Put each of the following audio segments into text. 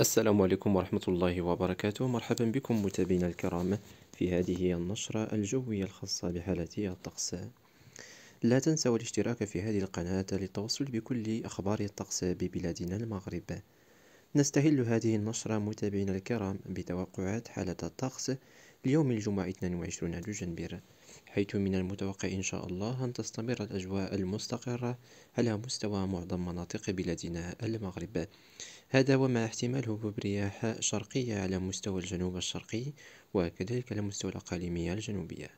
السلام عليكم ورحمة الله وبركاته مرحبا بكم متابعينا الكرام في هذه النشرة الجوية الخاصة بحالة الطقس لا تنسوا الاشتراك في هذه القناة للتوصل بكل أخبار الطقس ببلادنا المغرب نستهل هذه النشرة متابعينا الكرام بتوقعات حالة الطقس ليوم الجمعة 22 دجنبر حيث من المتوقع إن شاء الله أن تستمر الأجواء المستقرة على مستوى معظم مناطق بلادنا المغرب هذا ومع احتمال هبوب رياح شرقية على مستوى الجنوب الشرقي وكذلك على مستوى الأقاليمية الجنوبية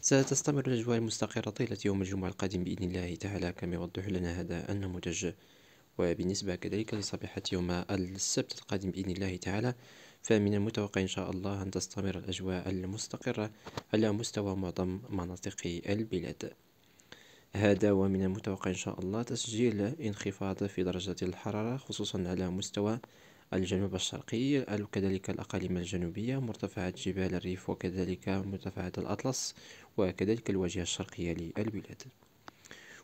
ستستمر الأجواء المستقرة طيلة يوم الجمعة القادم بإذن الله تعالى كما يوضح لنا هذا النموذج وبالنسبة كذلك لصبيحة يوم السبت القادم بإذن الله تعالى فمن المتوقع إن شاء الله أن تستمر الأجواء المستقرة على مستوى معظم مناطق البلاد هذا ومن المتوقع إن شاء الله تسجيل انخفاض في درجة الحرارة خصوصا على مستوى الجنوب الشرقي وكذلك الأقاليم الجنوبية مرتفعات جبال الريف وكذلك مرتفعات الأطلس وكذلك الواجهة الشرقية للبلاد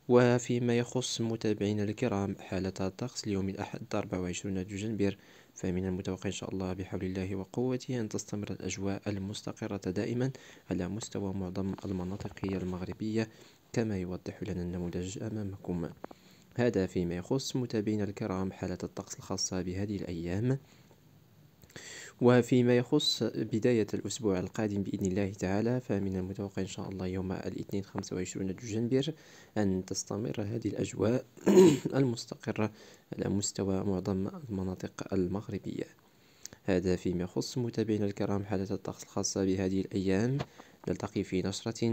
وفيما يخص متابعينا الكرام حالة الطقس ليوم الأحد 24 دجنبر فمن المتوقع إن شاء الله بحول الله وقوته أن تستمر الأجواء المستقرة دائما على مستوى معظم المناطق المغربية كما يوضح لنا النموذج أمامكم هذا فيما يخص متابعينا الكرام حالة الطقس الخاصة بهذه الأيام وفيما يخص بداية الأسبوع القادم بإذن الله تعالى فمن المتوقع إن شاء الله يوم الاثنين 25 دجنبر أن تستمر هذه الأجواء المستقرة على مستوى معظم المناطق المغربية هذا فيما يخص متابعينا الكرام حالة الطقس الخاصة بهذه الأيام نلتقي في نشرة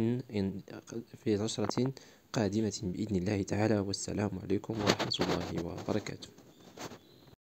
في نشرة قادمة بإذن الله تعالى والسلام عليكم ورحمة الله وبركاته